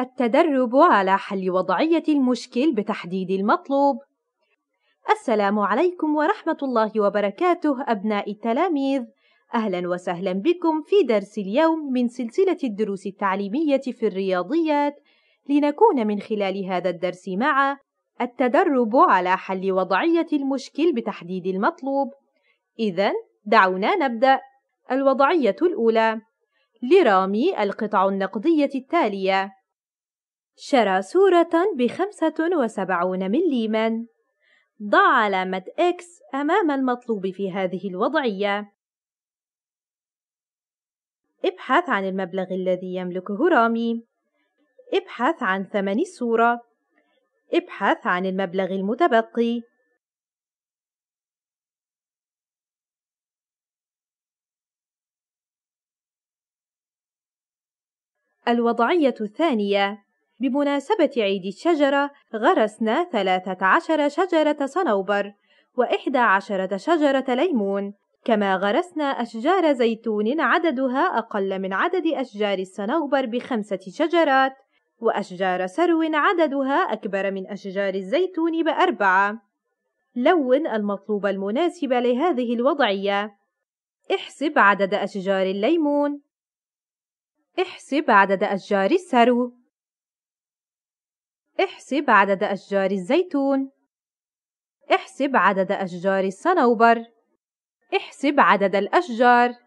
التدرب على حل وضعية المشكل بتحديد المطلوب السلام عليكم ورحمة الله وبركاته أبناء التلاميذ أهلا وسهلا بكم في درس اليوم من سلسلة الدروس التعليمية في الرياضيات لنكون من خلال هذا الدرس مع التدرب على حل وضعية المشكل بتحديد المطلوب إذا دعونا نبدأ الوضعية الأولى لرامي القطع النقدية التالية شرى صورة بخمسة وسبعون مليما ضع علامة X أمام المطلوب في هذه الوضعية ابحث عن المبلغ الذي يملكه رامي ابحث عن ثمن الصورة ابحث عن المبلغ المتبقي الوضعية الثانية بمناسبة عيد الشجرة غرسنا ثلاثة عشر شجرة صنوبر وإحدى عشرة شجرة ليمون كما غرسنا أشجار زيتون عددها أقل من عدد أشجار الصنوبر بخمسة شجرات وأشجار سرو عددها أكبر من أشجار الزيتون بأربعة لون المطلوب المناسب لهذه الوضعية احسب عدد أشجار الليمون احسب عدد أشجار السرو احسب عدد أشجار الزيتون احسب عدد أشجار الصنوبر احسب عدد الأشجار